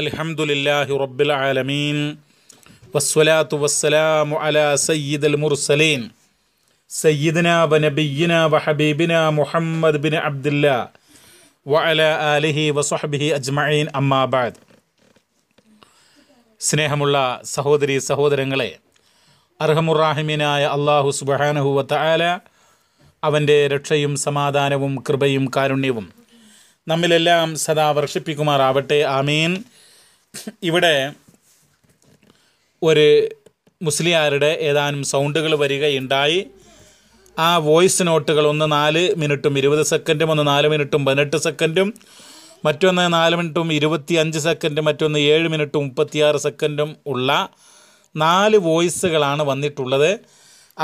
അൽഹംദുലില്ലാഹി റബ്ബിൽ ആലമീൻ വസ്സലാത്തു വസ്സലാമു അലാ സയ്യിദൽ മുർസലീൻ സയ്യിദിന വ വഹബീബിന മുഹമ്മദ് ബിൻ വ അലാ ആലിഹി വസുഹബിഹി അജ്മഈൻ അമ്മാബാദ് സ്നേഹമുള്ള സഹോദരി സഹോദരങ്ങളെ അർഹമുറാഹിമീനായ അള്ളാഹു സുബഹാനഹുവത്ത ആല അവൻ്റെ രക്ഷയും സമാധാനവും കൃപയും കാരുണ്യവും നമ്മിലെല്ലാം സദാ വർഷിപ്പിക്കുമാറാവട്ടെ ആമീൻ ഇവിടെ ഒരു മുസ്ലിയാരുടെ ഏതാനും സൗണ്ടുകൾ വരികയുണ്ടായി ആ വോയിസ് നോട്ടുകൾ ഒന്ന് നാല് മിനിറ്റും ഇരുപത് സെക്കൻഡും ഒന്ന് നാല് മിനിറ്റും പതിനെട്ട് സെക്കൻഡും മറ്റൊന്ന് നാല് മിനിറ്റും ഇരുപത്തി അഞ്ച് സെക്കൻഡും മറ്റൊന്ന് ഏഴ് മിനിറ്റും മുപ്പത്തിയാറ് സെക്കൻഡും ഉള്ള നാല് വോയിസുകളാണ് വന്നിട്ടുള്ളത്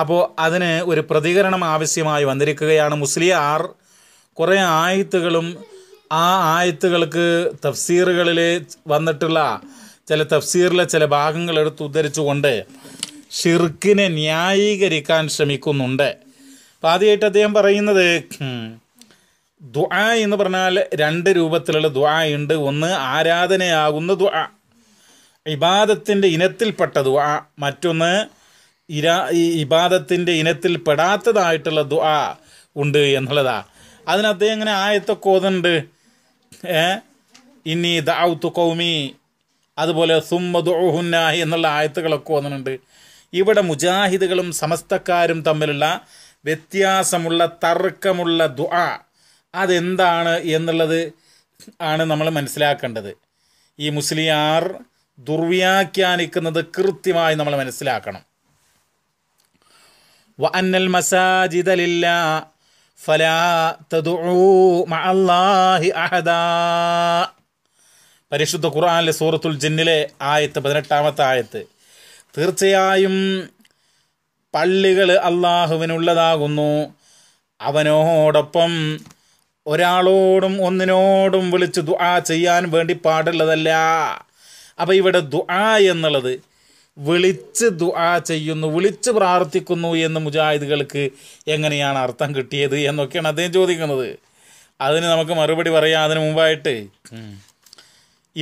അപ്പോൾ അതിന് ഒരു പ്രതികരണം ആവശ്യമായി വന്നിരിക്കുകയാണ് മുസ്ലിയാർ കുറേ ആയത്തുകളും ആ ആയത്തുകൾക്ക് തഫ്സീറുകളിൽ വന്നിട്ടുള്ള ചില തഫ്സീറിലെ ചില ഭാഗങ്ങൾ എടുത്ത് ഉദ്ധരിച്ചുകൊണ്ട് ഷിർക്കിനെ ന്യായീകരിക്കാൻ ശ്രമിക്കുന്നുണ്ട് അപ്പം ആദ്യമായിട്ട് അദ്ദേഹം പറയുന്നത് ദുആ എന്ന് പറഞ്ഞാൽ രണ്ട് രൂപത്തിലുള്ള ദുആ ഉണ്ട് ഒന്ന് ആരാധനയാകുന്ന ദുആ ഇബാദത്തിൻ്റെ ഇനത്തിൽപ്പെട്ട ദുആ മറ്റൊന്ന് ഇരാ ഇബാദത്തിൻ്റെ ഇനത്തിൽ പെടാത്തതായിട്ടുള്ള ദുആ ഉണ്ട് എന്നുള്ളതാണ് അതിന് അദ്ദേഹം ഇങ്ങനെ ആയത്തൊക്കെ ഓതുന്നുണ്ട് ഇനി ദൗത്തു കൗമി അതുപോലെ സുമ്മദുഹുന്ന എന്നുള്ള ആയത്തുകളൊക്കെ വന്നിട്ടുണ്ട് ഇവിടെ മുജാഹിദുകളും സമസ്തക്കാരും തമ്മിലുള്ള വ്യത്യാസമുള്ള തർക്കമുള്ള ദുആ അതെന്താണ് എന്നുള്ളത് ആണ് നമ്മൾ മനസ്സിലാക്കേണ്ടത് ഈ മുസ്ലിയാർ ദുർവ്യാഖ്യാനിക്കുന്നത് കൃത്യമായി നമ്മൾ മനസ്സിലാക്കണം വ അന്നൽ മസാജിദലില്ല പരിശുദ്ധ ഖുർആാനിലെ സൂറത്തുൽ ജിന്നിലെ ആയത്ത് പതിനെട്ടാമത്തെ ആയത്ത് തീർച്ചയായും പള്ളികൾ അള്ളാഹുവിനുള്ളതാകുന്നു അവനോടൊപ്പം ഒരാളോടും ഒന്നിനോടും വിളിച്ച് ദുആ ചെയ്യാൻ വേണ്ടി പാടുള്ളതല്ല അപ്പോൾ ഇവിടെ ദുആ എന്നുള്ളത് വിളിച്ച് ദുആ ചെയ്യുന്നു വിളിച്ച് പ്രാർത്ഥിക്കുന്നു എന്ന് മുജാഹിദുകൾക്ക് എങ്ങനെയാണ് അർത്ഥം കിട്ടിയത് എന്നൊക്കെയാണ് അദ്ദേഹം ചോദിക്കുന്നത് അതിന് നമുക്ക് മറുപടി പറയാം അതിന് മുമ്പായിട്ട്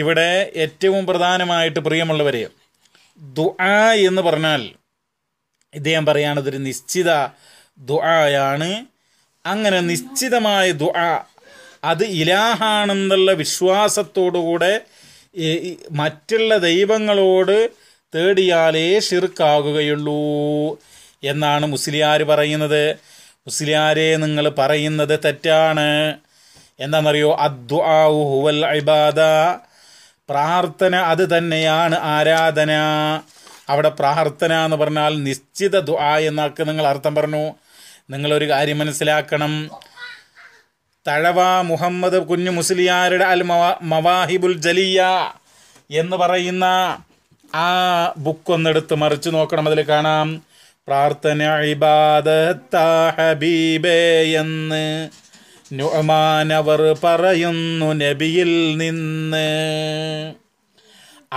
ഇവിടെ ഏറ്റവും പ്രധാനമായിട്ട് പ്രിയമുള്ളവരെ ദുആ എന്ന് പറഞ്ഞാൽ ഇദ്ദേഹം പറയുകയാണതൊരു നിശ്ചിത ദുആയാണ് അങ്ങനെ നിശ്ചിതമായ ദുആ അത് ഇലാഹാണെന്നുള്ള വിശ്വാസത്തോടുകൂടെ മറ്റുള്ള ദൈവങ്ങളോട് തേടിയാലേ ഷിർക്കാകുകയുള്ളൂ എന്നാണ് മുസ്ലിയാർ പറയുന്നത് മുസ്ലിയാരെ നിങ്ങൾ പറയുന്നത് തെറ്റാണ് എന്താണെന്നറിയോ അദ്വാഉ ഹുവൽ ഇബാദ പ്രാർത്ഥന അത് തന്നെയാണ് ആരാധന അവിടെ പ്രാർത്ഥന എന്ന് പറഞ്ഞാൽ നിശ്ചിത ദുആ എന്നൊക്കെ നിങ്ങൾ അർത്ഥം പറഞ്ഞു നിങ്ങളൊരു കാര്യം മനസ്സിലാക്കണം തഴവ മുഹമ്മദ് കുഞ്ഞു മുസ്ലിയാരുടെ അൽ മവാഹിബുൽ ജലിയ എന്ന് പറയുന്ന ആ ബുക്ക് ഒന്നെടുത്ത് മറിച്ച് നോക്കണം അതിൽ കാണാം പ്രാർത്ഥന ഹബീബേ എന്ന് അവർ പറയുന്നു നബിയിൽ നിന്ന്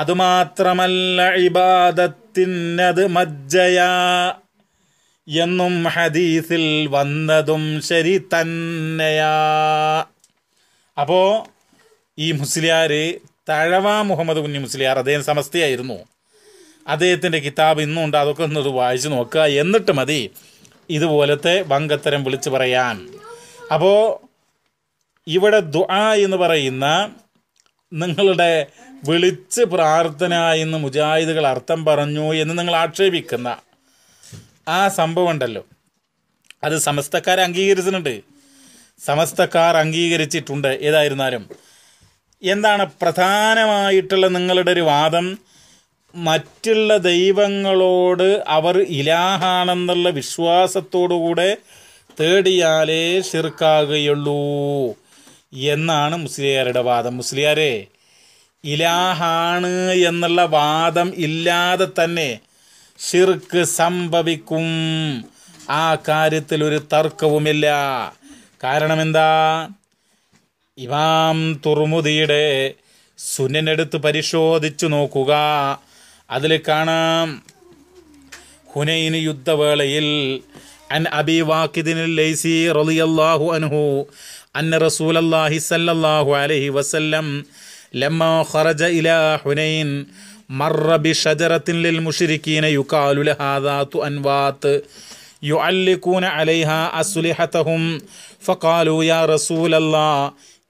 അതുമാത്രമല്ല ഇബാദത്തിനത് മജ്ജയ എന്നും ഹദീസിൽ വന്നതും ശരി തന്നെയാ അപ്പോൾ ഈ മുസ്ലിയാർ തഴവ മുഹമ്മദ് കുഞ്ഞു മുസ്ലിയാർ അദ്ദേഹം സമസ്തയായിരുന്നു അദ്ദേഹത്തിൻ്റെ കിതാബ് ഇന്നും ഉണ്ട് അതൊക്കെ ഒന്ന് വായിച്ചു നോക്കുക എന്നിട്ട് മതി ഇതുപോലത്തെ വങ്കത്തരം വിളിച്ചു പറയാൻ അപ്പോൾ ഇവിടെ ദുആ എന്ന് പറയുന്ന നിങ്ങളുടെ വിളിച്ച് പ്രാർത്ഥന എന്ന് മുജാഹിദുകൾ അർത്ഥം പറഞ്ഞു എന്ന് നിങ്ങൾ ആക്ഷേപിക്കുന്ന ആ സംഭവം ഉണ്ടല്ലോ അത് സമസ്തക്കാർ അംഗീകരിച്ചിട്ടുണ്ട് സമസ്തക്കാർ അംഗീകരിച്ചിട്ടുണ്ട് ഏതായിരുന്നാലും എന്താണ് പ്രധാനമായിട്ടുള്ള നിങ്ങളുടെ ഒരു വാദം മറ്റുള്ള ദൈവങ്ങളോട് അവർ ഇലാഹാണെന്നുള്ള വിശ്വാസത്തോടുകൂടെ തേടിയാലേ ഷിർക്കാകുകയുള്ളൂ എന്നാണ് മുസ്ലിയാരുടെ വാദം മുസ്ലിയാരെ ഇലാഹാണ് എന്നുള്ള വാദം ഇല്ലാതെ തന്നെ ഷിർക്ക് സംഭവിക്കും ആ കാര്യത്തിൽ ഒരു തർക്കവുമില്ല കാരണം എന്താ ഇമാം തുർമുദിയുടെ സുനനെടുത്ത് പരിശോധിച്ചു നോക്കുക അതിൽ കാണാം ഹുനൈൻ യുദ്ധവേളയിൽ അൻ അബി വാക്കിദിനിൽ ലൈസി റളിയല്ലാഹു അൻഹു അന്ന റസൂലല്ലാഹി സല്ലല്ലാഹു അലൈഹി വസല്ലം ലമ്മ ഖറജ ഇലാ ഹുനൈൻ മർറ ബി ഷജറത്തിൻ ലിൽ മുഷിരിക്കീന യുഖാലു ലഹാദാതു അൻവാത്ത് يعلقون عليها അസ്ലിഹതഹും ഫഖാലു യാ റസൂലല്ലാഹ്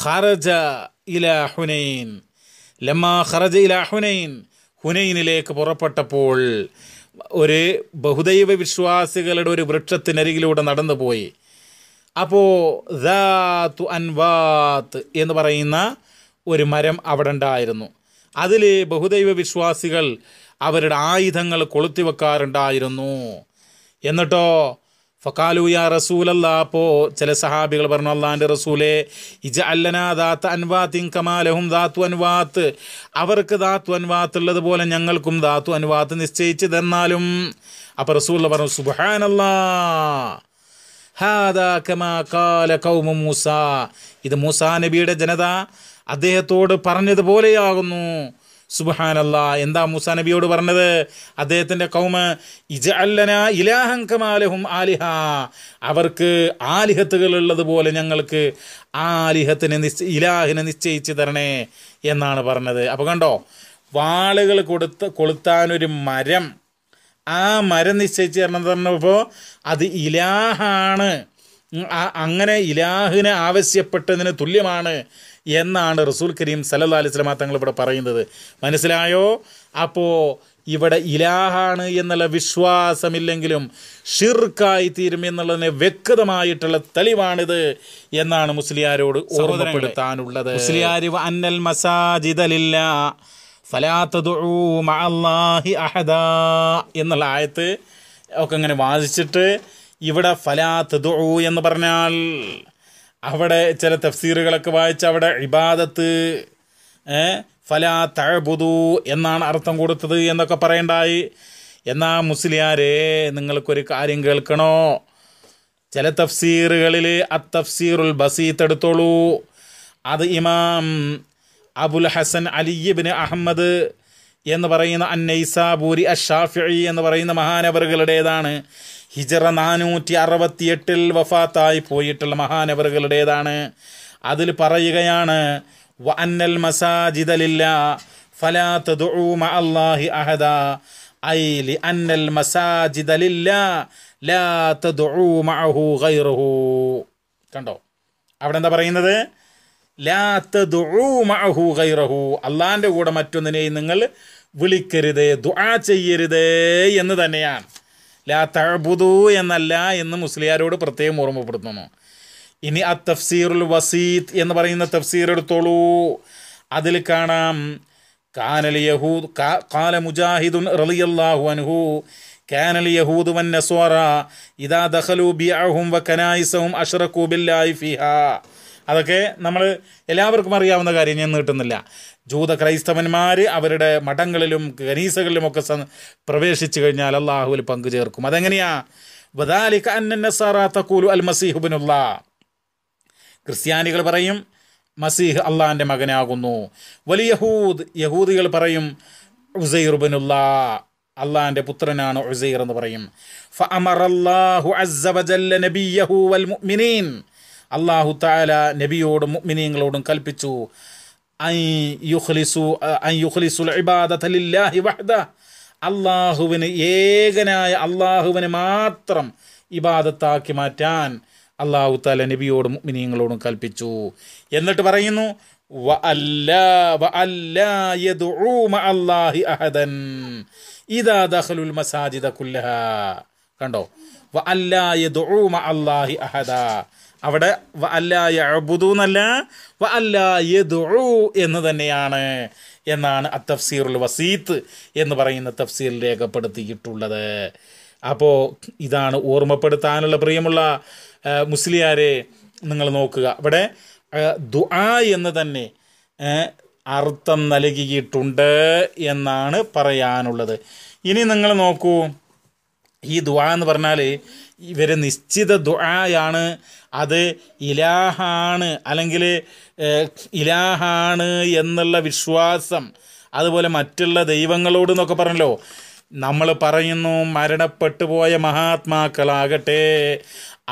ഖറജ ഇലാ ഹുനൈൻ ലമ്മ ഖറജ ഇലാ ഹുനൈൻ ഹുനൈനിലേക്ക് പുറപ്പെട്ടപ്പോൾ ഒരു ബഹുദൈവ വിശ്വാസികളുടെ ഒരു വൃക്ഷത്തിനരികിലൂടെ നടന്നുപോയി അപ്പോൾ ദാത്തു അൻവാത്ത് എന്ന് പറയുന്ന ഒരു മരം അവിടെ ഉണ്ടായിരുന്നു അതിൽ ബഹുദൈവ വിശ്വാസികൾ അവരുടെ ആയുധങ്ങൾ കൊളുത്തി വെക്കാറുണ്ടായിരുന്നു എന്നിട്ടോ റസൂൽ അല്ലാ അപ്പോ ചില സഹാബികൾ പറഞ്ഞു അള്ളാൻ്റെ റസൂലെ ഇജ അല്ലന ദാത്ത് അൻവാത്തിൻ കമാലഹും ദാത്തു അൻവാത്ത് അവർക്ക് ദാത്തു അൻവാത്ത് ഉള്ളതുപോലെ ഞങ്ങൾക്കും ദാത്തു അൻവാത്ത് നിശ്ചയിച്ച് തന്നാലും അപ്പോൾ റസൂൽ പറഞ്ഞു സുബാനല്ലാ ഹാദാ കമാ മൂസ ഇത് മൂസാ നബിയുടെ ജനത അദ്ദേഹത്തോട് പറഞ്ഞതുപോലെയാകുന്നു സുബഹാനല്ല എന്താ മൂസ നബിയോട് പറഞ്ഞത് അദ്ദേഹത്തിൻ്റെ കൗമ ഇജ അല്ലന ഇലാഹങ്കമാലഹും ആലിഹ അവർക്ക് ആലിഹത്തുകളുള്ളത് പോലെ ഞങ്ങൾക്ക് ആലിഹത്തിനെ നിശ്ച ഇലാഹിനെ നിശ്ചയിച്ച് തരണേ എന്നാണ് പറഞ്ഞത് അപ്പോൾ കണ്ടോ വാളുകൾ കൊടുത്ത് കൊളുത്താനൊരു മരം ആ മരം നിശ്ചയിച്ച് തരണം പറഞ്ഞപ്പോൾ അത് ഇലാഹാണ് അങ്ങനെ ഇലാഹിനെ ആവശ്യപ്പെട്ടതിന് തുല്യമാണ് എന്നാണ് റസൂൽ കരീം സല്ലാ അലിസ്ലാം തങ്ങൾ ഇവിടെ പറയുന്നത് മനസ്സിലായോ അപ്പോൾ ഇവിടെ ഇലാഹാണ് എന്നുള്ള വിശ്വാസമില്ലെങ്കിലും ഷിർക്കായി തീരും എന്നുള്ളതിന് വ്യക്തമായിട്ടുള്ള തെളിവാണിത് എന്നാണ് മുസ്ലിയാരോട് ഓർമ്മപ്പെടുത്താനുള്ളത് മുസ്ലിയാരി അന്നൽ മസാജിദലില്ല എന്നുള്ള ആയത്ത് ഒക്കെ ഇങ്ങനെ വാദിച്ചിട്ട് ഇവിടെ ഫലാത്ത് എന്ന് പറഞ്ഞാൽ അവിടെ ചില തഫ്സീറുകളൊക്കെ വായിച്ച് അവിടെ ഇബാദത്ത് ഫല തഴബുദു എന്നാണ് അർത്ഥം കൊടുത്തത് എന്നൊക്കെ പറയണ്ടായി എന്നാ മുസ്ലിയാരെ നിങ്ങൾക്കൊരു കാര്യം കേൾക്കണോ ചില തഫ്സീറുകളിൽ അത്തഫ്സീറുൽ തഫ്സീറുൽ ബസീത്ത് എടുത്തോളൂ അത് ഇമാം അബുൽ ഹസൻ അലിയബിന് അഹമ്മദ് എന്ന് പറയുന്ന അന്നൈസാബൂരി അഷാഫി എന്ന് പറയുന്ന മഹാനവറുകളുടേതാണ് ഹിജറ നാനൂറ്റി അറുപത്തിയെട്ടിൽ വഫാത്തായി പോയിട്ടുള്ള മഹാനവറുകളുടേതാണ് അതിൽ പറയുകയാണ് വ അന്നൽ മസാജിദലില്ല അള്ളാഹി അഹദ ഐലി അന്നൽ മസാജിദലില്ല ലാ കണ്ടോ അവിടെ എന്താ പറയുന്നത് അള്ളാന്റെ കൂടെ മറ്റൊന്നിനെയും നിങ്ങൾ വിളിക്കരുത് ദുആ ചെയ്യരുത് എന്ന് തന്നെയാണ് ലാ തഴബുദു എന്നല്ല എന്ന് മുസ്ലിയാരോട് പ്രത്യേകം ഓർമ്മപ്പെടുത്തുന്നു ഇനി ആ തഫ്സീറുൽ വസീദ് എന്ന് പറയുന്ന തഫ്സീർ എടുത്തോളൂ അതിൽ കാണാം കാനൽ യഹൂദ് കാല മുജാഹിദുൻ റളിയല്ലാഹു അൻഹു കാനൽ യഹൂദ് വൻ നസ്വാറ ഇദാ ദഖലു ബിഅഹും വ കനായിസഹും അഷ്റഖു ബില്ലാഹി ഫിഹാ അതൊക്കെ നമ്മൾ എല്ലാവർക്കും അറിയാവുന്ന കാര്യം ഞാൻ നീട്ടുന്നില്ല ജൂത ക്രൈസ്തവന്മാർ അവരുടെ മഠങ്ങളിലും ഖനീസകളിലുമൊക്കെ പ്രവേശിച്ചു കഴിഞ്ഞാൽ അള്ളാഹുവിൽ ചേർക്കും അതെങ്ങനെയാ വദാലിക അന്നസാറാ തക്കൂലു അൽ മസീഹുബിനുള്ള ക്രിസ്ത്യാനികൾ പറയും മസീഹ് അള്ളാഹിൻ്റെ മകനാകുന്നു വലിയ യഹൂദ് യഹൂദികൾ പറയും ഉസൈറുബിനുള്ള അള്ളാഹിൻ്റെ പുത്രനാണ് ഉസൈർ എന്ന് പറയും ഫ അമർ അള്ളാഹു അസബജല്ല നബിയഹു വൽ മുഅ്മിനീൻ അള്ളാഹു താല നബിയോടും മുഗ്മിനീങ്ങളോടും കൽപ്പിച്ചു അള്ളാഹുവിന് ഏകനായ അള്ളാഹുവിന് മാത്രം ഇബാദത്താക്കി മാറ്റാൻ അള്ളാഹു താല നബിയോടും മുഗ്മിനീങ്ങളോടും കൽപ്പിച്ചു എന്നിട്ട് പറയുന്നു ഇതാ ദഹലുൽ മസാജിദ കുല്ലഹ കണ്ടോ അഹദ അവിടെ അല്ല യബുദു വ അല്ല യദു എന്ന് തന്നെയാണ് എന്നാണ് അത്തഫ്സീറുൽ വസീത്ത് എന്ന് പറയുന്ന തഫ്സീൽ രേഖപ്പെടുത്തിയിട്ടുള്ളത് അപ്പോൾ ഇതാണ് ഓർമ്മപ്പെടുത്താനുള്ള പ്രിയമുള്ള മുസ്ലിയാരെ നിങ്ങൾ നോക്കുക ഇവിടെ ദുആ എന്ന് തന്നെ അർത്ഥം നൽകിയിട്ടുണ്ട് എന്നാണ് പറയാനുള്ളത് ഇനി നിങ്ങൾ നോക്കൂ ഈ ദുആ എന്ന് പറഞ്ഞാൽ ഇവർ നിശ്ചിത ദുആയാണ് അത് ഇലാഹാണ് അല്ലെങ്കിൽ ഇലാഹാണ് എന്നുള്ള വിശ്വാസം അതുപോലെ മറ്റുള്ള ദൈവങ്ങളോട് എന്നൊക്കെ പറഞ്ഞല്ലോ നമ്മൾ പറയുന്നു മരണപ്പെട്ടു പോയ മഹാത്മാക്കളാകട്ടെ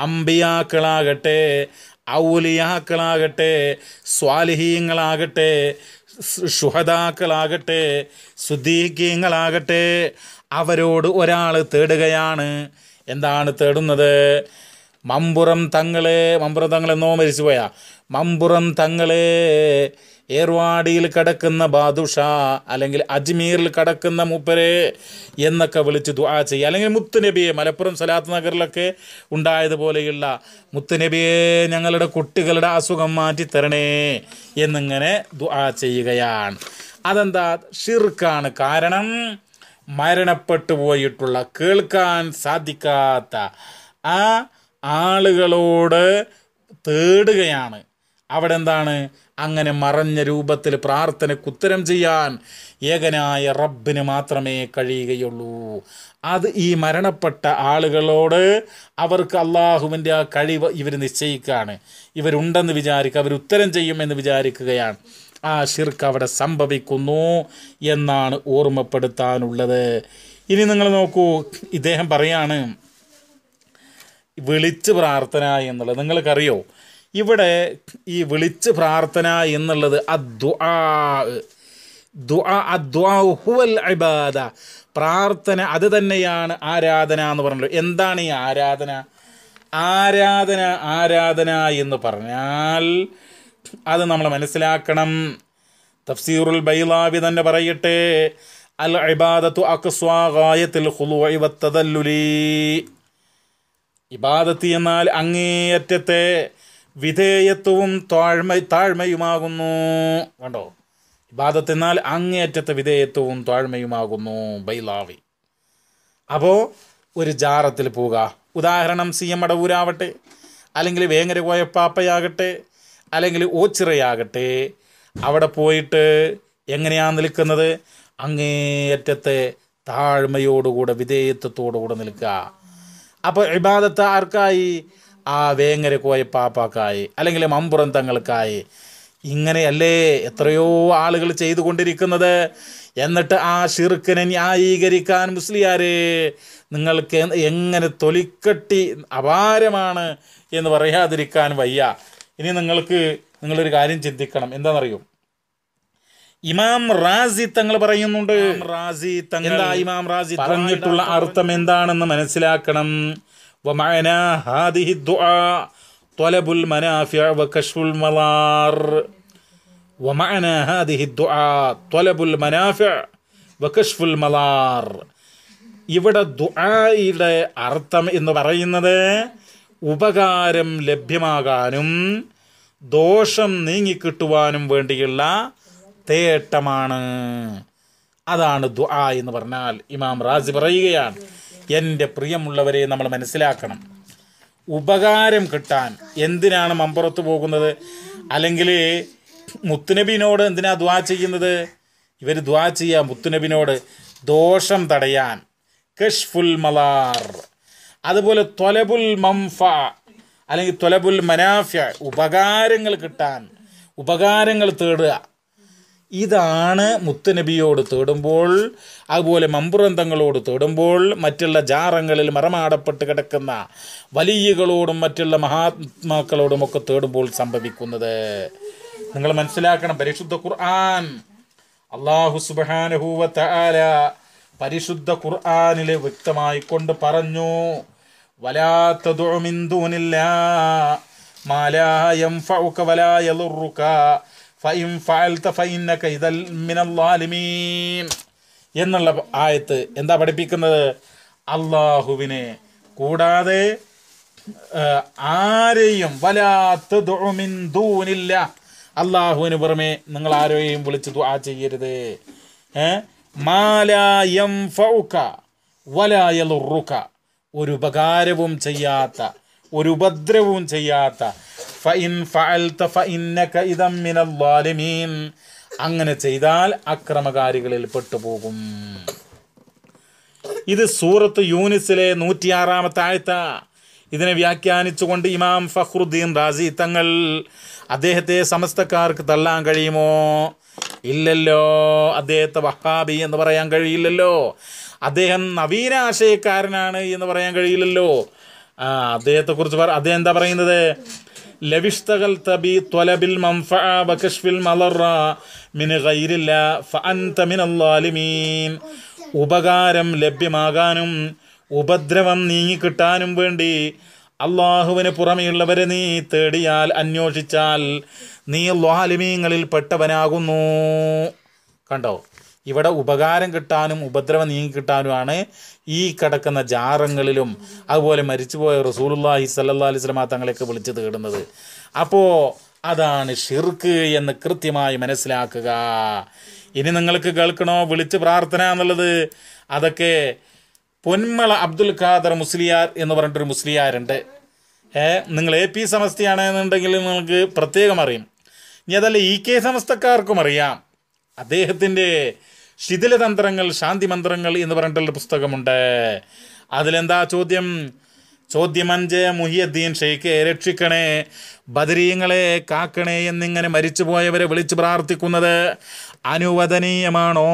അമ്പിയാക്കളാകട്ടെ ഔലിയാക്കളാകട്ടെ സ്വാലിഹീങ്ങളാകട്ടെ ഷുഹദാക്കളാകട്ടെ സുദ്ദീഖ്യങ്ങളാകട്ടെ അവരോട് ഒരാൾ തേടുകയാണ് എന്താണ് തേടുന്നത് മമ്പുറം തങ്ങളെ മമ്പുറം തങ്ങളെന്നോ മരിച്ചുപോയ മമ്പുറം തങ്ങളെ ഏർവാടിയിൽ കടക്കുന്ന ബാദുഷ അല്ലെങ്കിൽ അജ്മീറിൽ കടക്കുന്ന മൂപ്പരെ എന്നൊക്കെ വിളിച്ച് ദുആ ചെയ്യുക അല്ലെങ്കിൽ മുത്തുനബിയെ മലപ്പുറം സലാത്ത് നഗറിലൊക്കെ ഉണ്ടായതുപോലെയുള്ള മുത്തുനബിയെ ഞങ്ങളുടെ കുട്ടികളുടെ അസുഖം മാറ്റി തരണേ എന്നിങ്ങനെ ദുആ ചെയ്യുകയാണ് അതെന്താ ഷിർക്കാണ് കാരണം മരണപ്പെട്ടു പോയിട്ടുള്ള കേൾക്കാൻ സാധിക്കാത്ത ആ ആളുകളോട് തേടുകയാണ് അവിടെ എന്താണ് അങ്ങനെ മറഞ്ഞ രൂപത്തിൽ പ്രാർത്ഥനയ്ക്ക് ഉത്തരം ചെയ്യാൻ ഏകനായ റബ്ബിന് മാത്രമേ കഴിയുകയുള്ളൂ അത് ഈ മരണപ്പെട്ട ആളുകളോട് അവർക്ക് അള്ളാഹുവിൻ്റെ ആ കഴിവ് ഇവർ നിശ്ചയിക്കുകയാണ് ഇവരുണ്ടെന്ന് വിചാരിക്കുക അവർ ഉത്തരം ചെയ്യുമെന്ന് വിചാരിക്കുകയാണ് ആ ഷിർക്ക് അവിടെ സംഭവിക്കുന്നു എന്നാണ് ഓർമ്മപ്പെടുത്താനുള്ളത് ഇനി നിങ്ങൾ നോക്കൂ ഇദ്ദേഹം പറയാണ് വിളിച്ച് പ്രാർത്ഥന എന്നുള്ളത് നിങ്ങൾക്കറിയോ ഇവിടെ ഈ വിളിച്ച് പ്രാർത്ഥന എന്നുള്ളത് ദുആ അബാദ പ്രാർത്ഥന അത് തന്നെയാണ് ആരാധന എന്ന് പറഞ്ഞല്ലോ എന്താണ് ഈ ആരാധന ആരാധന ആരാധന എന്ന് പറഞ്ഞാൽ അത് നമ്മൾ മനസ്സിലാക്കണം തഫ്സീറുൽ ബൈലാവി തന്നെ പറയട്ടെ അൽ ഇബാദത്തു അക്സ്വാഗായത്തിൽ ഇബാദത്ത് എന്നാൽ അങ്ങേയറ്റത്തെ വിധേയത്വവും താഴ്മ താഴ്മയുമാകുന്നു കണ്ടോ ഇബാദത്ത് അങ്ങേയറ്റത്തെ വിധേയത്വവും താഴ്മയുമാകുന്നു ബൈലാവി അപ്പോൾ ഒരു ജാറത്തിൽ പോവുക ഉദാഹരണം സി എം അടവൂരാവട്ടെ അല്ലെങ്കിൽ വേങ്ങര കോയപ്പാപ്പയാകട്ടെ അല്ലെങ്കിൽ ഓച്ചിറയാകട്ടെ അവിടെ പോയിട്ട് എങ്ങനെയാണ് നിൽക്കുന്നത് അങ്ങേയറ്റത്തെ താഴ്മയോടുകൂടെ വിധേയത്വത്തോടുകൂടെ നിൽക്കുക അപ്പോൾ ഇബാദത്ത് ആർക്കായി ആ വേങ്ങര കോയ പാപ്പാക്കായി അല്ലെങ്കിൽ മമ്പുറം തങ്ങൾക്കായി ഇങ്ങനെയല്ലേ എത്രയോ ആളുകൾ ചെയ്തുകൊണ്ടിരിക്കുന്നത് എന്നിട്ട് ആ ഷിർക്കിനെ ന്യായീകരിക്കാൻ മുസ്ലിയാരെ നിങ്ങൾക്ക് എങ്ങനെ തൊലിക്കെട്ടി അപാരമാണ് എന്ന് പറയാതിരിക്കാൻ വയ്യ ഇനി നിങ്ങൾക്ക് നിങ്ങളൊരു കാര്യം ചിന്തിക്കണം എന്താണെന്നറിയും ഇമാം റാസി തങ്ങൾ പറയുന്നുണ്ട് റാസി തങ്ങൾ ഇമാം റാസി പറഞ്ഞിട്ടുള്ള അർത്ഥം എന്താണെന്ന് മനസ്സിലാക്കണം വമഅന ഹാദിഹി ദുആ ത്വലബുൽ മനാഫിഅ വകശ്ഫുൽ മളാർ വമഅന ഹാദിഹി ദുആ ത്വലബുൽ മനാഫിഅ വകശ്ഫുൽ മളാർ ഇവിടെ ദുആയുടെ അർത്ഥം എന്ന് പറയുന്നത് ഉപകാരം ലഭ്യമാകാനും ദോഷം നീങ്ങിക്കിട്ടുവാനും വേണ്ടിയുള്ള തേട്ടമാണ് അതാണ് ദുആ എന്ന് പറഞ്ഞാൽ ഇമാം റാസി പറയുകയാണ് എൻ്റെ പ്രിയമുള്ളവരെ നമ്മൾ മനസ്സിലാക്കണം ഉപകാരം കിട്ടാൻ എന്തിനാണ് മമ്പുറത്ത് പോകുന്നത് അല്ലെങ്കിൽ മുത്തുനബിനോട് എന്തിനാ ദ്വാ ചെയ്യുന്നത് ഇവർ ദ്വാ ചെയ്യുക മുത്തുനബിനോട് ദോഷം തടയാൻ കഷ്ഫുൽ മലാർ അതുപോലെ തൊലബുൽ മംഫ അല്ലെങ്കിൽ തൊലബുൽ മനാഫ്യ ഉപകാരങ്ങൾ കിട്ടാൻ ഉപകാരങ്ങൾ തേടുക ഇതാണ് മുത്തുനബിയോട് തേടുമ്പോൾ അതുപോലെ മമ്പുറന്തങ്ങളോട് തേടുമ്പോൾ മറ്റുള്ള ജാറങ്ങളിൽ മറമാടപ്പെട്ട് കിടക്കുന്ന വലിയകളോടും മറ്റുള്ള മഹാത്മാക്കളോടും ഒക്കെ തേടുമ്പോൾ സംഭവിക്കുന്നത് നിങ്ങൾ മനസ്സിലാക്കണം പരിശുദ്ധ ഖുർആൻ അള്ളാഹു സുബാനുഹൂവ തആല പരിശുദ്ധ ഖുർആാനിലെ വ്യക്തമായി കൊണ്ട് പറഞ്ഞു വലാത്തതുമിന്ദൂനില്ല മാലായം ഫൗക വലായ ഫൈം ഫാൽത്ത ഫൈന്നക്ക മിനല്ലാലിമീൻ എന്നുള്ള ആയത്ത് എന്താ പഠിപ്പിക്കുന്നത് അള്ളാഹുവിനെ കൂടാതെ ആരെയും വലാത്ത ദൂനില്ല അള്ളാഹുവിന് പുറമെ നിങ്ങൾ ആരെയും വിളിച്ച് ദുആ ചെയ്യരുത് മാലായം ഫൗക്ക വലായലുറുക്ക ഒരു ഉപകാരവും ചെയ്യാത്ത ഒരു ഉപദ്രവവും ചെയ്യാത്ത ഇദം മിനൽ അങ്ങനെ ചെയ്താൽ അക്രമകാരികളിൽ പെട്ടുപോകും ഇത് സൂറത്ത് യൂനിസിലെ നൂറ്റിയാറാമത്തെ ആഴ്ത്ത ഇതിനെ വ്യാഖ്യാനിച്ചുകൊണ്ട് ഇമാം ഫഹ്റുദ്ദീൻ റാസി തങ്ങൾ അദ്ദേഹത്തെ സമസ്തക്കാർക്ക് തള്ളാൻ കഴിയുമോ ഇല്ലല്ലോ അദ്ദേഹത്തെ വഹാബി എന്ന് പറയാൻ കഴിയില്ലല്ലോ അദ്ദേഹം നവീന ആശയക്കാരനാണ് എന്ന് പറയാൻ കഴിയില്ലല്ലോ അദ്ദേഹത്തെക്കുറിച്ച് പറ അദ്ദേഹം എന്താ പറയുന്നത് തബി ത്വലബിൽ മലറ ഉപകാരം ലഭ്യമാകാനും ഉപദ്രവം നീങ്ങിക്കിട്ടാനും വേണ്ടി അള്ളാഹുവിന് പുറമെയുള്ളവരെ നീ തേടിയാൽ അന്വേഷിച്ചാൽ നീ ലാലിമീങ്ങളിൽ പെട്ടവനാകുന്നു കണ്ടോ ഇവിടെ ഉപകാരം കിട്ടാനും ഉപദ്രവം നീങ്ങിക്കിട്ടാനുമാണ് ഈ കിടക്കുന്ന ജാറങ്ങളിലും അതുപോലെ മരിച്ചുപോയ റസൂലുല്ലാഹി സല്ലാ അലിസ്ലമ തങ്ങളെയൊക്കെ വിളിച്ചു തേടുന്നത് അപ്പോൾ അതാണ് ഷിർക്ക് എന്ന് കൃത്യമായി മനസ്സിലാക്കുക ഇനി നിങ്ങൾക്ക് കേൾക്കണോ വിളിച്ച് പ്രാർത്ഥന എന്നുള്ളത് അതൊക്കെ പൊന്മള അബ്ദുൽ ഖാദർ മുസ്ലിയാർ എന്ന് പറഞ്ഞിട്ടൊരു മുസ്ലിയാരുണ്ട് നിങ്ങൾ എ പി സമസ്തയാണെന്നുണ്ടെങ്കിൽ നിങ്ങൾക്ക് പ്രത്യേകം അറിയും ഇനി അതല്ല ഇ കെ സമസ്തക്കാർക്കും അറിയാം അദ്ദേഹത്തിൻ്റെ ശിഥിലതന്ത്രങ്ങൾ ശാന്തി മന്ത്രങ്ങൾ എന്ന് പറഞ്ഞിട്ടുള്ള പുസ്തകമുണ്ട് അതിലെന്താ ചോദ്യം ചോദ്യമഞ്ച് മുഹിയദ്ദീൻ ഷെയ്ഖെ രക്ഷിക്കണേ ബദരീങ്ങളെ കാക്കണേ എന്നിങ്ങനെ മരിച്ചുപോയവരെ വിളിച്ച് പ്രാർത്ഥിക്കുന്നത് അനുവദനീയമാണോ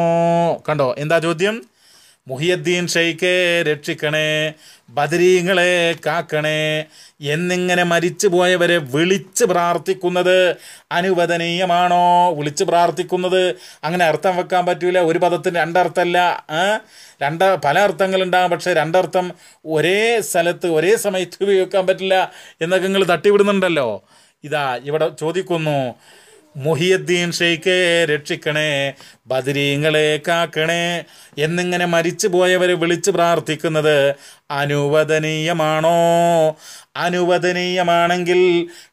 കണ്ടോ എന്താ ചോദ്യം മുഹിയദ്ദീൻ ഷെയ്ഖേ രക്ഷിക്കണേ ബദരീങ്ങളെ കാക്കണേ എന്നിങ്ങനെ മരിച്ചു പോയവരെ വിളിച്ച് പ്രാർത്ഥിക്കുന്നത് അനുവദനീയമാണോ വിളിച്ച് പ്രാർത്ഥിക്കുന്നത് അങ്ങനെ അർത്ഥം വെക്കാൻ പറ്റൂല ഒരു പദത്തിന് രണ്ടർത്ഥമല്ല രണ്ട് പല അർത്ഥങ്ങളുണ്ടാകും പക്ഷേ രണ്ടർത്ഥം ഒരേ സ്ഥലത്ത് ഒരേ സമയത്ത് ഉപയോഗിക്കാൻ പറ്റില്ല എന്നൊക്കെ നിങ്ങൾ തട്ടിവിടുന്നുണ്ടല്ലോ ഇതാ ഇവിടെ ചോദിക്കുന്നു മുഹിയുദ്ദീൻ ഷെയ്ഖെ രക്ഷിക്കണേ ബദരീങ്ങളെ കാക്കണേ എന്നിങ്ങനെ മരിച്ചു പോയവരെ വിളിച്ചു പ്രാർത്ഥിക്കുന്നത് അനുവദനീയമാണോ അനുവദനീയമാണെങ്കിൽ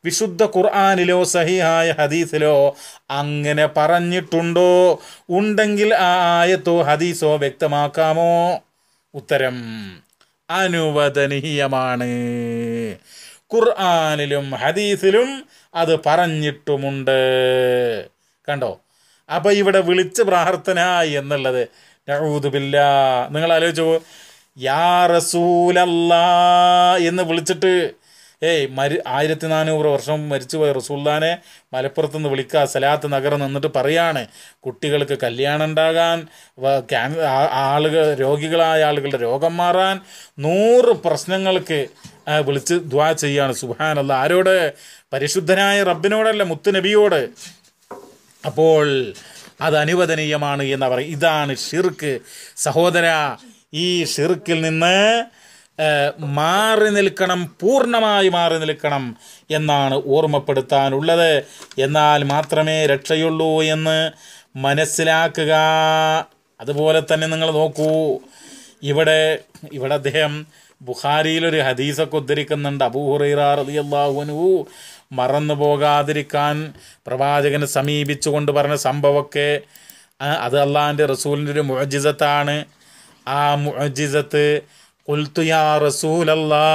വിശുദ്ധ ഖുർആാനിലോ സഹിഹായ ഹദീസിലോ അങ്ങനെ പറഞ്ഞിട്ടുണ്ടോ ഉണ്ടെങ്കിൽ ആ ആയത്തോ ഹദീസോ വ്യക്തമാക്കാമോ ഉത്തരം അനുവദനീയമാണ് ഖുർആാനിലും ഹദീസിലും അത് പറഞ്ഞിട്ടുമുണ്ട് കണ്ടോ അപ്പോൾ ഇവിടെ വിളിച്ച് പ്രാർത്ഥന എന്നുള്ളത് നഴൂതുബില്ല നിങ്ങൾ ആലോചിച്ചു യാ റസൂലല്ലാ എന്ന് വിളിച്ചിട്ട് ഏയ് മരി ആയിരത്തി നാനൂറ് വർഷം മരിച്ചുപോയ റസൂല്ലാനെ മലപ്പുറത്ത് നിന്ന് വിളിക്കുക സലാത്ത് നഗരം നിന്നിട്ട് പറയാണ് കുട്ടികൾക്ക് കല്യാണം ഉണ്ടാകാൻ ആളുകൾ രോഗികളായ ആളുകളുടെ രോഗം മാറാൻ നൂറ് പ്രശ്നങ്ങൾക്ക് വിളിച്ച് ദ്വാ ചെയ്യാണ് സുഹാനല്ല ആരോട് പരിശുദ്ധനായ റബ്ബിനോടല്ല മുത്തുനബിയോട് അപ്പോൾ അത് അനുവദനീയമാണ് എന്ന് പറയും ഇതാണ് ഷിർക്ക് സഹോദര ഈ ഷിർക്കിൽ നിന്ന് മാറി നിൽക്കണം പൂർണ്ണമായി മാറി നിൽക്കണം എന്നാണ് ഓർമ്മപ്പെടുത്താനുള്ളത് എന്നാൽ മാത്രമേ രക്ഷയുള്ളൂ എന്ന് മനസ്സിലാക്കുക അതുപോലെ തന്നെ നിങ്ങൾ നോക്കൂ ഇവിടെ ഇവിടെ അദ്ദേഹം ബുഹാരിയിലൊരു ഹദീസൊക്കെ ഉദ്ധരിക്കുന്നുണ്ട് അബൂഹുറൈറ റതിയല്ലാഹുനു മറന്നു പോകാതിരിക്കാൻ പ്രവാചകനെ സമീപിച്ചുകൊണ്ട് പറഞ്ഞ സംഭവമൊക്കെ അത് അള്ളാഹിൻ്റെ റസൂലിൻ്റെ ഒരു മുഹജിസത്താണ് ആ മുഹജിസത്ത് കുൽത്തുയാ റസൂലല്ലാ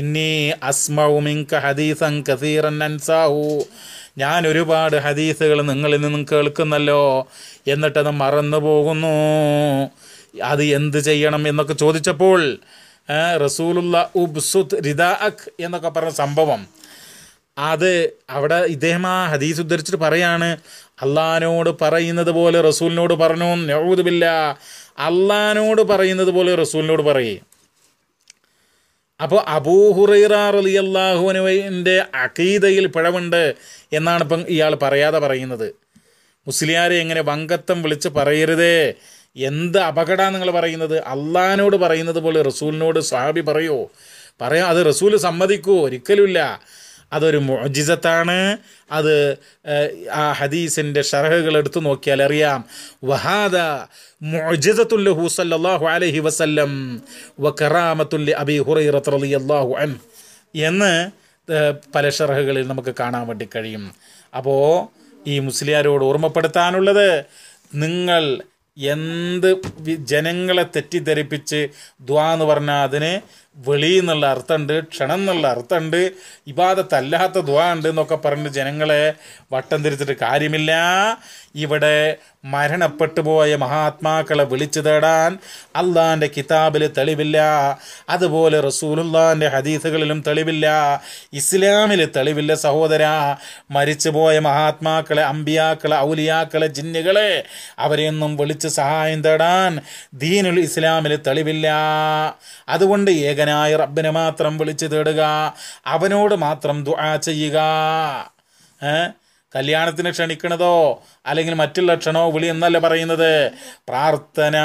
ഇന്നി അസ്മൗമിങ്ക ഹദീസൻ കസീറൻ അൻസാഹു ഞാൻ ഒരുപാട് ഹദീസുകൾ നിങ്ങളിൽ നിന്നും കേൾക്കുന്നല്ലോ എന്നിട്ടത് മറന്നു പോകുന്നു അത് എന്ത് ചെയ്യണം എന്നൊക്കെ ചോദിച്ചപ്പോൾ റസൂലുള്ള ഉബ്സുത് അഖ് എന്നൊക്കെ പറഞ്ഞ സംഭവം അത് അവിടെ ഇദ്ദേഹം ആ ഹദീസ് ഉദ്ധരിച്ചിട്ട് പറയാണ് അള്ളഹാനോട് പറയുന്നത് പോലെ റസൂലിനോട് പറഞ്ഞു നൗദുബില്ല അള്ളഹാനോട് പറയുന്നത് പോലെ റസൂലിനോട് പറയേ അപ്പോൾ അബൂഹുറൈറ റലി അള്ളാഹുവിൻ്റെ അക്കീതയിൽ പിഴവുണ്ട് എന്നാണ് ഇപ്പം ഇയാൾ പറയാതെ പറയുന്നത് മുസ്ലിയാരെ എങ്ങനെ വങ്കത്തം വിളിച്ച് പറയരുതേ എന്ത് അപകടമാണ് നിങ്ങൾ പറയുന്നത് അള്ളഹാനോട് പറയുന്നത് പോലെ റസൂലിനോട് സാബി പറയോ പറയാം അത് റസൂൽ സമ്മതിക്കുമോ ഒരിക്കലുമില്ല അതൊരു മോജിസത്താണ് അത് ആ ഹദീസിൻ്റെ ഷർഹകൾ എടുത്തു നോക്കിയാൽ അറിയാം വഹാദ മോജിസത്തുല്ല ഹുസല്ലാഹു അലഹി വസല്ലം വക്കറാമത്തുല്ല അബി ഹുറൈറത്ത് അലി അള്ളാഹു അൻ എന്ന് പല ഷർഹകളിൽ നമുക്ക് കാണാൻ വേണ്ടി കഴിയും അപ്പോൾ ഈ മുസ്ലിയാരോട് ഓർമ്മപ്പെടുത്താനുള്ളത് നിങ്ങൾ എന്ത് ജനങ്ങളെ തെറ്റിദ്ധരിപ്പിച്ച് ദ്വാ എന്ന് പറഞ്ഞാൽ അതിന് വെളി എന്നുള്ള അർത്ഥമുണ്ട് ക്ഷണം എന്നുള്ള അർത്ഥമുണ്ട് ഇബാദത്തല്ലാത്ത ദ്വാ ഉണ്ട് എന്നൊക്കെ പറഞ്ഞിട്ട് ജനങ്ങളെ വട്ടം തിരിച്ചിട്ട് കാര്യമില്ല ഇവിടെ മരണപ്പെട്ടു പോയ മഹാത്മാക്കളെ വിളിച്ചു തേടാൻ അള്ളാൻ്റെ കിതാബിൽ തെളിവില്ല അതുപോലെ റസൂലുല്ലാൻ്റെ ഹദീസുകളിലും തെളിവില്ല ഇസ്ലാമിൽ തെളിവില്ല സഹോദര മരിച്ചുപോയ മഹാത്മാക്കളെ അമ്പിയാക്കളെ ഔലിയാക്കളെ ജിന്നുകളെ അവരെയൊന്നും വിളിച്ച് സഹായം തേടാൻ ദീനുൽ ഇസ്ലാമിൽ തെളിവില്ല അതുകൊണ്ട് ഏകനായ റബ്ബിനെ മാത്രം വിളിച്ചു തേടുക അവനോട് മാത്രം ദുആ ചെയ്യുക ഏഹ് കല്യാണത്തിന് ക്ഷണിക്കണതോ അല്ലെങ്കിൽ മറ്റുള്ള ക്ഷണോ വിളി എന്നല്ല പറയുന്നത് പ്രാർത്ഥന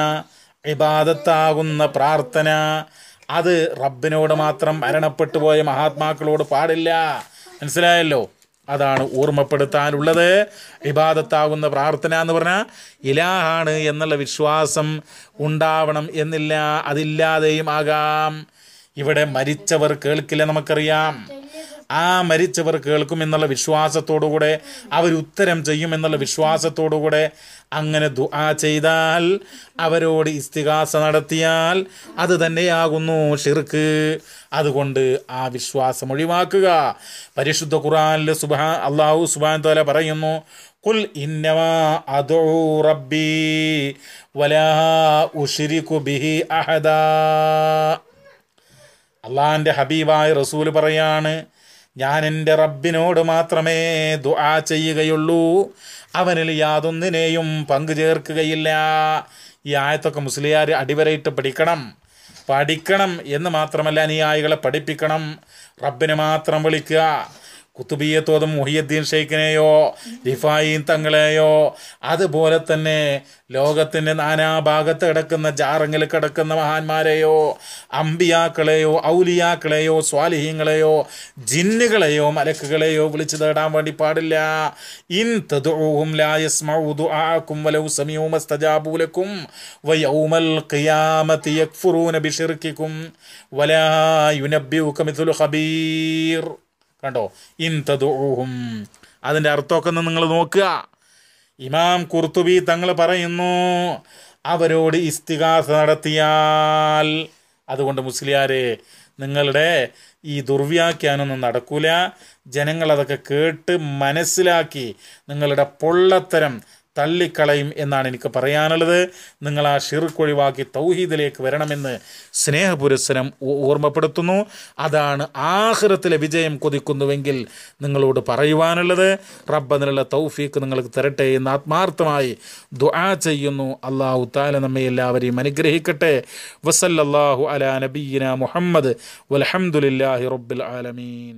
ഇബാദത്താകുന്ന പ്രാർത്ഥന അത് റബ്ബിനോട് മാത്രം മരണപ്പെട്ടു പോയ മഹാത്മാക്കളോട് പാടില്ല മനസ്സിലായല്ലോ അതാണ് ഓർമ്മപ്പെടുത്താനുള്ളത് ഇബാദത്താകുന്ന പ്രാർത്ഥന എന്ന് പറഞ്ഞാൽ ഇലാഹാണ് എന്നുള്ള വിശ്വാസം ഉണ്ടാവണം എന്നില്ല അതില്ലാതെയും ആകാം ഇവിടെ മരിച്ചവർ കേൾക്കില്ല നമുക്കറിയാം ആ മരിച്ചവർ കേൾക്കും എന്നുള്ള വിശ്വാസത്തോടുകൂടെ അവരുത്തരം ചെയ്യും എന്നുള്ള വിശ്വാസത്തോടുകൂടെ അങ്ങനെ ദുആ ചെയ്താൽ അവരോട് ഇസ്തികാസ നടത്തിയാൽ അത് തന്നെയാകുന്നു ഷിർക്ക് അതുകൊണ്ട് ആ വിശ്വാസം ഒഴിവാക്കുക പരിശുദ്ധ ഖുറാനിൽ സുബാ അള്ളാഹു സുബാൻ തല പറയുന്നു കുൽ ഇന്നമാ അദൂ റബ്ബി വലാ ഉഷിരിക്കു ബിഹി അഹദാ അള്ളാഹിൻ്റെ ഹബീബായ റസൂൽ പറയാണ് ഞാൻ എൻ്റെ റബ്ബിനോട് മാത്രമേ ദുആ ചെയ്യുകയുള്ളൂ അവനിൽ യാതൊന്നിനെയും പങ്കു ചേർക്കുകയില്ല ഈ ആയത്തൊക്കെ മുസ്ലിയാർ അടിവരയിട്ട് പഠിക്കണം പഠിക്കണം എന്ന് മാത്രമല്ല അനുയായികളെ പഠിപ്പിക്കണം റബ്ബിനെ മാത്രം വിളിക്കുക കുത്തുബിയെ തോതും മൊഹിയുദ്ദീൻ ഷെയ്ഖിനെയോ റിഫായിൻ തങ്ങളെയോ അതുപോലെ തന്നെ ലോകത്തിൻ്റെ നാനാഭാഗത്ത് കിടക്കുന്ന ജാറങ്ങിൽ കിടക്കുന്ന മഹാന്മാരെയോ അമ്പിയാക്കളെയോ ഔലിയാക്കളെയോ സ്വാലിഹീങ്ങളെയോ ജിന്നുകളെയോ മലക്കുകളെയോ വിളിച്ചു തേടാൻ വേണ്ടി പാടില്ല ഇൻ തദുഹും ലായസ്മൗദു വലൗ സമീവും വയൗമൽ ഖിയാമത്തി യക്ഫുറൂന ബിഷിർക്കിക്കും വലാ ഖബീർ കണ്ടോ ഇന്തദുഹും അതിൻ്റെ അർത്ഥമൊക്കെ ഒന്ന് നിങ്ങൾ നോക്കുക ഇമാം കുർത്തുബി തങ്ങൾ പറയുന്നു അവരോട് ഇസ്തികാസ നടത്തിയാൽ അതുകൊണ്ട് മുസ്ലിയാരെ നിങ്ങളുടെ ഈ ദുർവ്യാഖ്യാനൊന്നും നടക്കൂല ജനങ്ങൾ അതൊക്കെ കേട്ട് മനസ്സിലാക്കി നിങ്ങളുടെ പൊള്ളത്തരം തള്ളിക്കളയും എന്നാണ് എനിക്ക് പറയാനുള്ളത് നിങ്ങൾ ആ ഷിർക്ക് ഒഴിവാക്കി തൗഹീദിലേക്ക് വരണമെന്ന് സ്നേഹപുരസ്സരം ഓർമ്മപ്പെടുത്തുന്നു അതാണ് ആഹ്റത്തിലെ വിജയം കൊതിക്കുന്നുവെങ്കിൽ നിങ്ങളോട് പറയുവാനുള്ളത് റബ്ബതിനുള്ള തൗഫീക്ക് നിങ്ങൾക്ക് തരട്ടെ എന്ന് ആത്മാർത്ഥമായി ദുആ ചെയ്യുന്നു അള്ളാഹു താല നമ്മെ എല്ലാവരെയും അനുഗ്രഹിക്കട്ടെ വസല്ലാഹു അല നബീന മുഹമ്മദ് വലഹമുല്ലാഹി റബ്ബിൽ ആലമീൻ